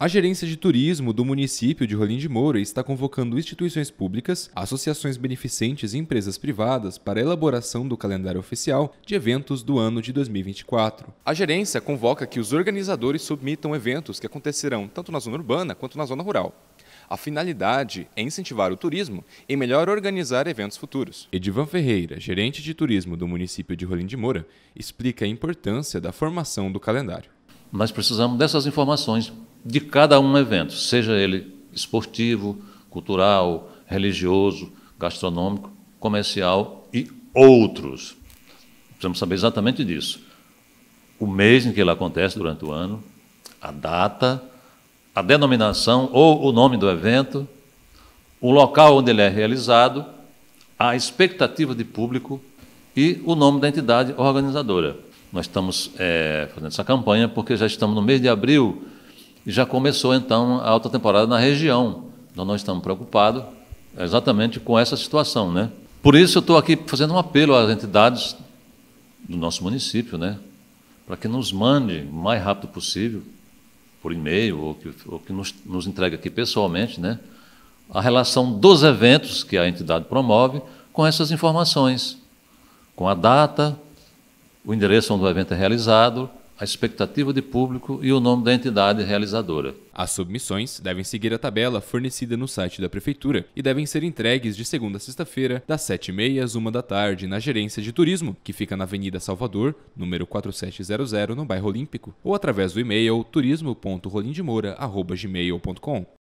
A gerência de turismo do município de Rolim de Moura está convocando instituições públicas, associações beneficentes e empresas privadas para a elaboração do calendário oficial de eventos do ano de 2024. A gerência convoca que os organizadores submitam eventos que acontecerão tanto na zona urbana quanto na zona rural. A finalidade é incentivar o turismo e melhor organizar eventos futuros. Edivan Ferreira, gerente de turismo do município de Rolim de Moura, explica a importância da formação do calendário. Nós precisamos dessas informações de cada um evento, seja ele esportivo, cultural, religioso, gastronômico, comercial e outros. Precisamos saber exatamente disso. O mês em que ele acontece durante o ano, a data, a denominação ou o nome do evento, o local onde ele é realizado, a expectativa de público e o nome da entidade organizadora. Nós estamos é, fazendo essa campanha porque já estamos no mês de abril e já começou então a alta temporada na região. Então nós estamos preocupados exatamente com essa situação, né? Por isso eu estou aqui fazendo um apelo às entidades do nosso município, né? Para que nos mande o mais rápido possível, por e-mail, ou que, ou que nos, nos entregue aqui pessoalmente, né? A relação dos eventos que a entidade promove com essas informações, com a data, o endereço onde o evento é realizado, a expectativa de público e o nome da entidade realizadora. As submissões devem seguir a tabela fornecida no site da Prefeitura e devem ser entregues de segunda a sexta-feira, das sete e meia às uma da tarde, na Gerência de Turismo, que fica na Avenida Salvador, número 4700, no bairro Olímpico, ou através do e-mail turismo.rolindemora.gmail.com.